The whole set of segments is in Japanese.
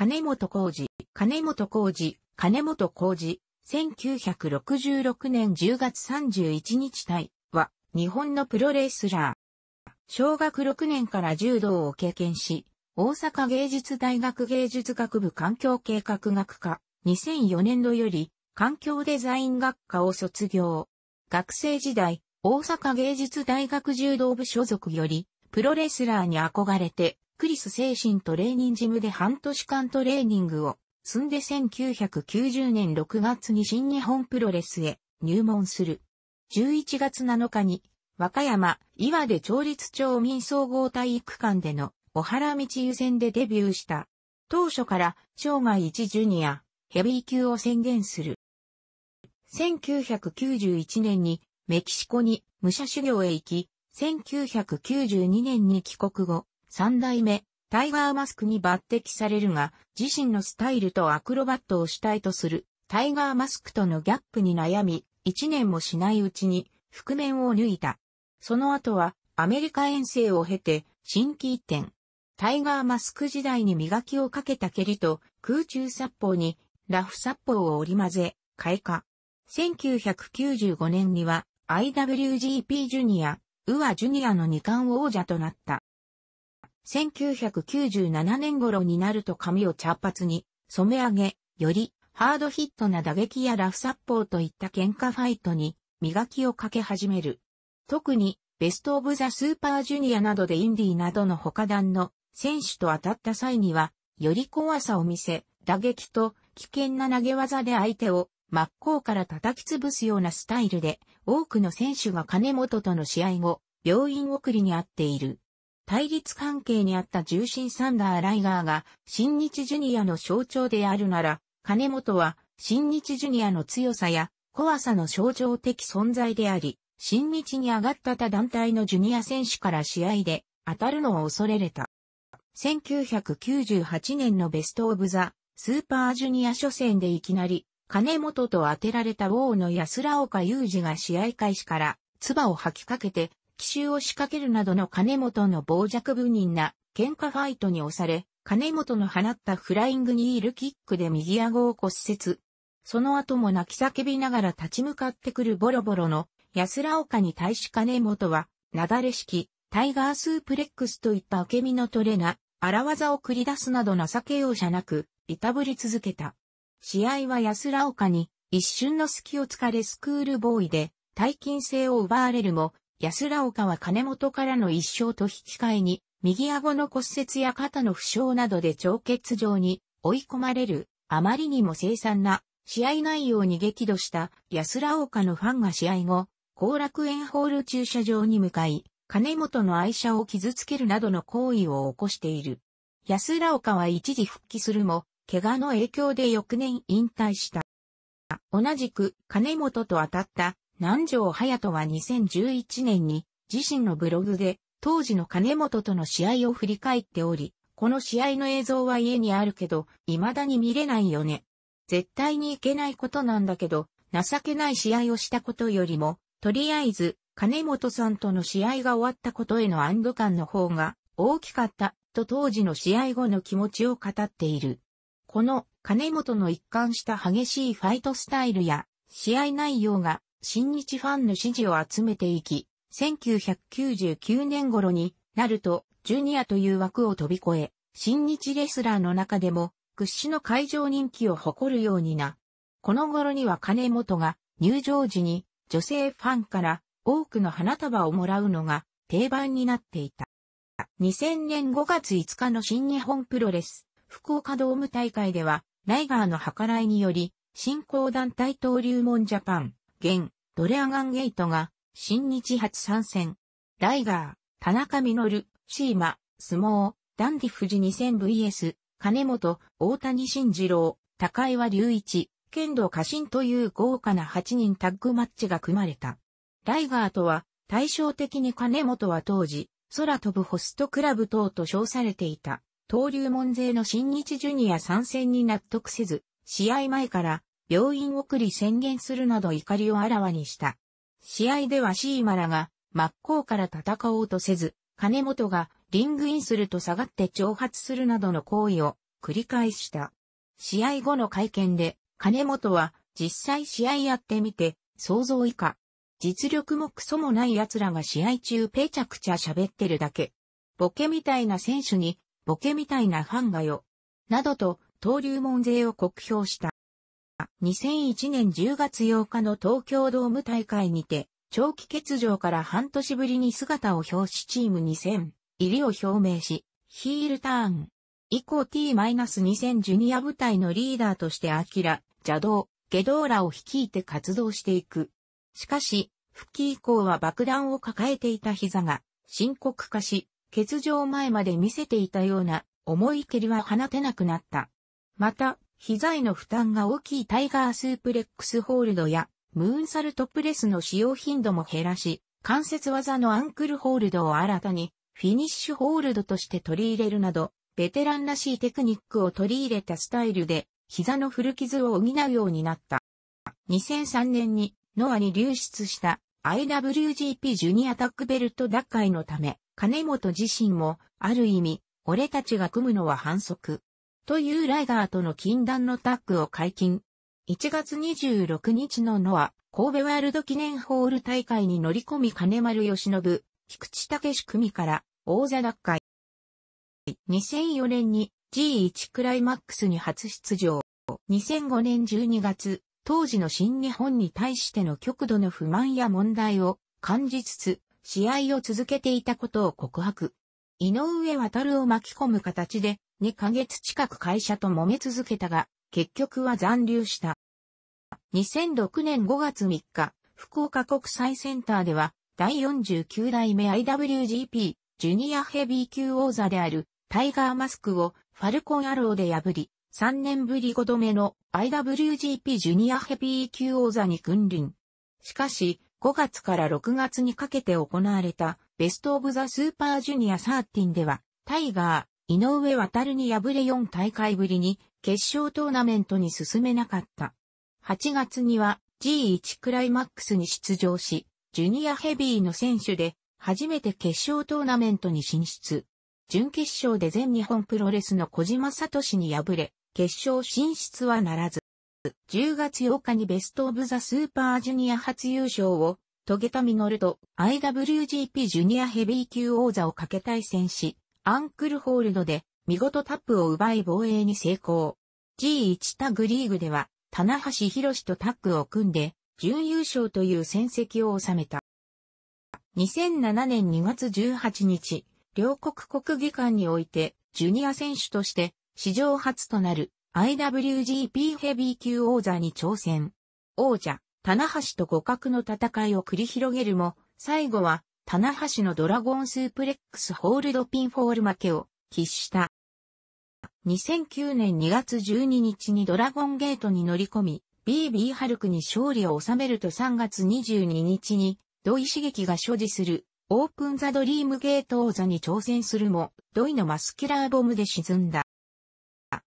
金本浩二、金本浩二、金本浩二、1966年10月31日対は、日本のプロレスラー。小学6年から柔道を経験し、大阪芸術大学芸術学部環境計画学科、2004年度より、環境デザイン学科を卒業。学生時代、大阪芸術大学柔道部所属より、プロレスラーに憧れて、クリス精神トレーニングジムで半年間トレーニングを積んで1990年6月に新日本プロレスへ入門する。11月7日に和歌山岩出町立町民総合体育館での小原道湯戦でデビューした。当初から生涯一ジュニアヘビー級を宣言する。1991年にメキシコに武者修行へ行き、1992年に帰国後、三代目、タイガーマスクに抜擢されるが、自身のスタイルとアクロバットを主体とする、タイガーマスクとのギャップに悩み、一年もしないうちに、覆面を脱いだ。その後は、アメリカ遠征を経て、新規一点。タイガーマスク時代に磨きをかけた蹴りと、空中殺法に、ラフ殺法を織り混ぜ、開花。1995年には、IWGP ジュニア、ウアジュニアの二冠王者となった。1997年頃になると髪を茶髪に染め上げ、よりハードヒットな打撃やラフ殺法といった喧嘩ファイトに磨きをかけ始める。特にベストオブザスーパージュニアなどでインディーなどの他団の選手と当たった際には、より怖さを見せ、打撃と危険な投げ技で相手を真っ向から叩き潰すようなスタイルで、多くの選手が金本との試合後、病院送りにあっている。対立関係にあった重心サンダー・ライガーが、新日ジュニアの象徴であるなら、金本は、新日ジュニアの強さや、怖さの象徴的存在であり、新日に上がった他団体のジュニア選手から試合で当たるのを恐れれた。1998年のベストオブザ・スーパージュニア初戦でいきなり、金本と当てられた王の安ら岡裕二が試合開始から、唾を吐きかけて、奇襲を仕掛けるなどの金本の傍若無人な喧嘩ファイトに押され、金本の放ったフライングニールキックで右顎を骨折。その後も泣き叫びながら立ち向かってくるボロボロの安ら岡に対し金本は、なだれ式、タイガースープレックスといった受け身の取れな、荒技を繰り出すなど情け容赦なく、いたぶり続けた。試合は安ら岡に、一瞬の隙を突かれスクールボーイで、大金星を奪われるも、安ら岡は金本からの一生と引き換えに、右顎の骨折や肩の負傷などで超血状に追い込まれる、あまりにも凄惨な試合内容に激怒した安ら岡のファンが試合後、後楽園ホール駐車場に向かい、金本の愛車を傷つけるなどの行為を起こしている。安ら岡は一時復帰するも、怪我の影響で翌年引退した。同じく金本と当たった南条隼人は2011年に自身のブログで当時の金本との試合を振り返っており、この試合の映像は家にあるけど、未だに見れないよね。絶対にいけないことなんだけど、情けない試合をしたことよりも、とりあえず、金本さんとの試合が終わったことへの安堵感の方が大きかった、と当時の試合後の気持ちを語っている。この金本の一貫した激しいファイトスタイルや試合内容が新日ファンの支持を集めていき、1999年頃になると、ジュニアという枠を飛び越え、新日レスラーの中でも屈指の会場人気を誇るようにな。この頃には金本が入場時に女性ファンから多くの花束をもらうのが定番になっていた。2000年5月5日の新日本プロレス福岡ドーム大会ではライガーの計らいにより新興団体登竜門ジャパン現、ドレアガンゲイトが、新日初参戦。ライガー、田中る、シーマ、相撲、ダンディ富士 2000vs、金本、大谷慎二郎、高岩隆一、剣道家臣という豪華な8人タッグマッチが組まれた。ライガーとは、対照的に金本は当時、空飛ぶホストクラブ等と称されていた、登竜門勢の新日ジュニア参戦に納得せず、試合前から病院送り宣言するなど怒りをあらわにした。試合ではシーマラが真っ向から戦おうとせず、金本がリングインすると下がって挑発するなどの行為を繰り返した。試合後の会見で、金本は実際試合やってみて、想像以下。実力もクソもない奴らが試合中ペチャクチャ喋ってるだけ。ボケみたいな選手に、ボケみたいなファンがよ。などと、登竜門勢を酷評した。2001年10月8日の東京ドーム大会にて、長期欠場から半年ぶりに姿を表しチーム2000入りを表明し、ヒールターン。以降 T-2000 ジュニア部隊のリーダーとしてアキラ、邪道、ゲドーラを率いて活動していく。しかし、復帰以降は爆弾を抱えていた膝が深刻化し、欠場前まで見せていたような重い蹴りは放てなくなった。また、膝への負担が大きいタイガースープレックスホールドや、ムーンサルトプレスの使用頻度も減らし、関節技のアンクルホールドを新たに、フィニッシュホールドとして取り入れるなど、ベテランらしいテクニックを取り入れたスタイルで、膝の古傷を補うようになった。2003年に、ノアに流出した IWGP ジュニアタックベルト奪回のため、金本自身も、ある意味、俺たちが組むのは反則。というライダーとの禁断のタッグを解禁。1月26日のノア、神戸ワールド記念ホール大会に乗り込み金丸義信、菊池武史組から王座奪回。2004年に G1 クライマックスに初出場。2005年12月、当時の新日本に対しての極度の不満や問題を感じつつ、試合を続けていたことを告白。井上渡を巻き込む形で、2ヶ月近く会社と揉め続けたが、結局は残留した。2006年5月3日、福岡国際センターでは、第49代目 IWGP ジュニアヘビー級王座であるタイガーマスクをファルコンアローで破り、3年ぶり5度目の IWGP ジュニアヘビー級王座に君臨。しかし、5月から6月にかけて行われたベストオブザスーパージュニア13では、タイガー、井上渡るに敗れ4大会ぶりに決勝トーナメントに進めなかった。8月には G1 クライマックスに出場し、ジュニアヘビーの選手で初めて決勝トーナメントに進出。準決勝で全日本プロレスの小島聡に敗れ、決勝進出はならず。10月8日にベストオブザスーパージュニア初優勝をトゲタミノルと IWGP ジュニアヘビー級王座をかけ対戦し、アンクルホールドで見事タップを奪い防衛に成功。G1 タグリーグでは、棚橋博とタッグを組んで、準優勝という戦績を収めた。2007年2月18日、両国国技館において、ジュニア選手として、史上初となる IWGP ヘビー級王座に挑戦。王者、棚橋と互角の戦いを繰り広げるも、最後は、棚橋のドラゴンスープレックスホールドピンフォール負けを喫した。2009年2月12日にドラゴンゲートに乗り込み、BB ハルクに勝利を収めると3月22日に、土井刺激が所持するオープンザドリームゲート王座に挑戦するも、土井のマスキュラーボムで沈んだ。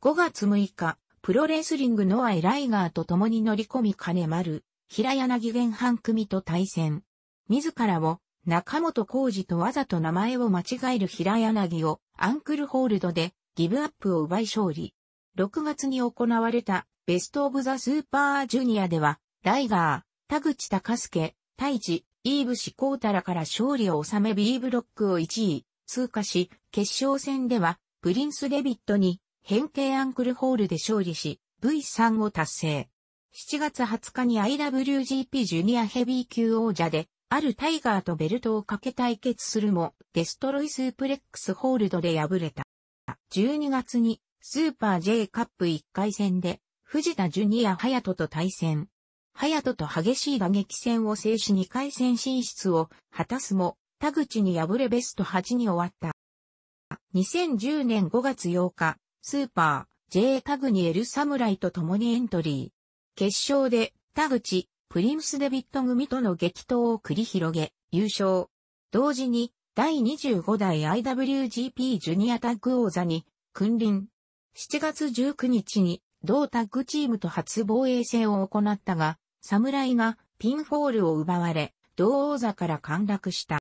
5月6日、プロレスリングノア・エライガーと共に乗り込み金丸、平柳玄半組と対戦。自らを中本浩二とわざと名前を間違える平柳をアンクルホールドでギブアップを奪い勝利。6月に行われたベストオブザスーパージュニアでは、ライガー、田口隆介、太一、イーブシコータラから勝利を収め B ブロックを1位通過し、決勝戦ではプリンス・デビットに変形アンクルホールで勝利し、V3 を達成。7月20日に IWGP ジュニアヘビー級王者で、あるタイガーとベルトをかけ対決するも、デストロイスープレックスホールドで敗れた。12月に、スーパー J カップ1回戦で、藤田ジュニア隼人と対戦。隼人と激しい打撃戦を制し2回戦進出を果たすも、田口に敗れベスト8に終わった。2010年5月8日、スーパー J タグにエルサムライと共にエントリー。決勝で田口、プリムス・デビット組との激闘を繰り広げ、優勝。同時に、第25代 IWGP ジュニアタッグ王座に、君臨。7月19日に、同タッグチームと初防衛戦を行ったが、侍がピンフォールを奪われ、同王座から陥落した。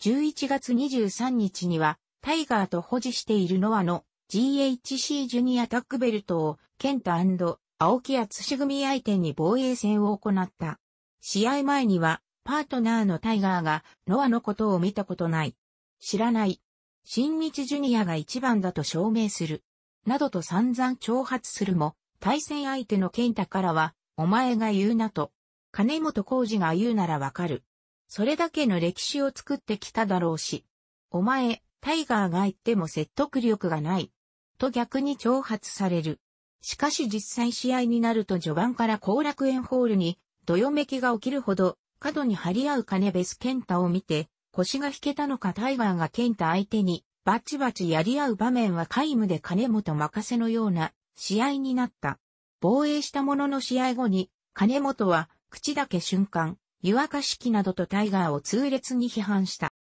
11月23日には、タイガーと保持しているノアの GHC ジュニアタッグベルトを、ケント青木厚志組相手に防衛戦を行った。試合前には、パートナーのタイガーが、ノアのことを見たことない。知らない。新日ジュニアが一番だと証明する。などと散々挑発するも、対戦相手のケンタからは、お前が言うなと。金本浩二が言うならわかる。それだけの歴史を作ってきただろうし。お前、タイガーが言っても説得力がない。と逆に挑発される。しかし実際試合になると序盤から後楽園ホールに、どよめきが起きるほど、角に張り合う金ベスケンタを見て、腰が引けたのかタイガーがケンタ相手に、バチバチやり合う場面は皆無で金本任せのような、試合になった。防衛したものの試合後に、金本は、口だけ瞬間、湯沸かし器などとタイガーを痛烈に批判した。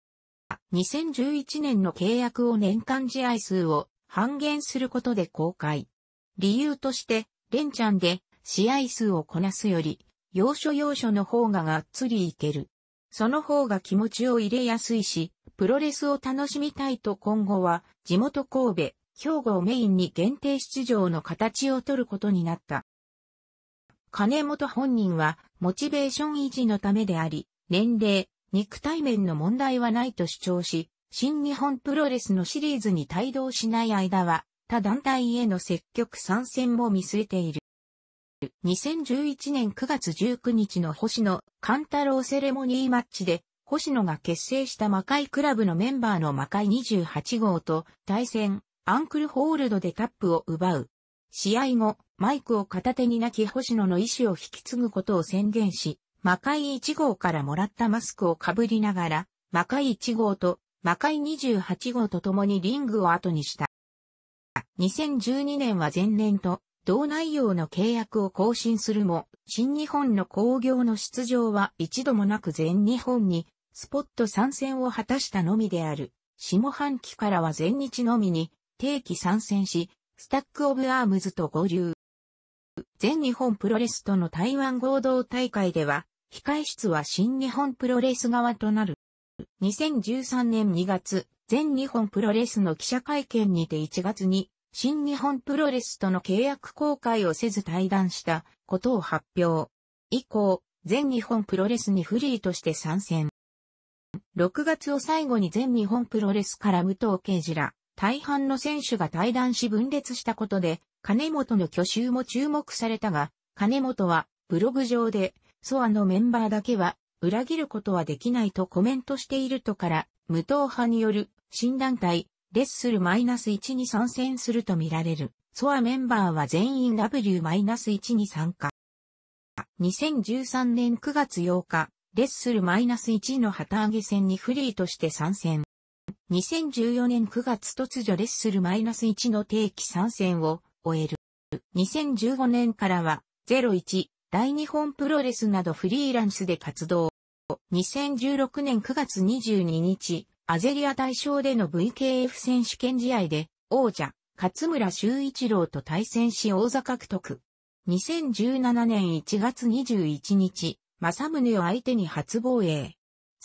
2011年の契約を年間試合数を半減することで公開。理由として、連チャンで試合数をこなすより、要所要所の方ががっつりいける。その方が気持ちを入れやすいし、プロレスを楽しみたいと今後は、地元神戸、兵庫をメインに限定出場の形を取ることになった。金本本人は、モチベーション維持のためであり、年齢、肉体面の問題はないと主張し、新日本プロレスのシリーズに帯同しない間は、他団体への積極参戦も見据えている。2011年9月19日の星野勘太郎セレモニーマッチで、星野が結成した魔界クラブのメンバーの魔界28号と対戦、アンクルホールドでタップを奪う。試合後、マイクを片手に泣き星野の意志を引き継ぐことを宣言し、魔界1号からもらったマスクをかぶりながら、魔界1号と魔界28号と共にリングを後にした。2012年は前年と同内容の契約を更新するも、新日本の工業の出場は一度もなく全日本にスポット参戦を果たしたのみである。下半期からは全日のみに定期参戦し、スタックオブアームズと合流。全日本プロレスとの台湾合同大会では、控室は新日本プロレス側となる。2013年2月、全日本プロレスの記者会見にて1月に新日本プロレスとの契約公開をせず退団したことを発表。以降、全日本プロレスにフリーとして参戦。6月を最後に全日本プロレスから武藤刑事ら、大半の選手が退団し分裂したことで、金本の挙手も注目されたが、金本はブログ上で、ソアのメンバーだけは裏切ることはできないとコメントしているとから、無党派による新団体レッスル -1 に参戦するとみられる。ソアメンバーは全員 W-1 に参加。2013年9月8日、レッスル -1 の旗揚げ戦にフリーとして参戦。2014年9月突如レッスル -1 の定期参戦を終える。2015年からは、01、大日本プロレスなどフリーランスで活動。2016年9月22日、アゼリア大賞での VKF 選手権試合で、王者、勝村修一郎と対戦し王座獲得。2017年1月21日、正宗を相手に初防衛。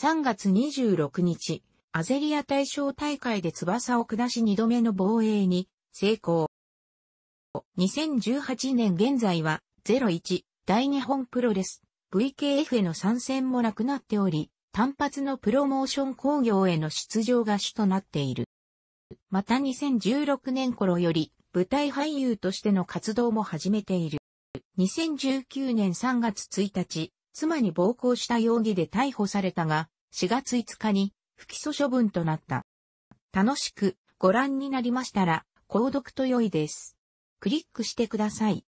3月26日、アゼリア大賞大会で翼を下し2度目の防衛に成功。2018年現在は01第日本プロレス VKF への参戦もなくなっており、単発のプロモーション工業への出場が主となっている。また2016年頃より舞台俳優としての活動も始めている。2019年3月1日、妻に暴行した容疑で逮捕されたが、4月5日に不起訴処分となった。楽しくご覧になりましたら、購読と良いです。クリックしてください。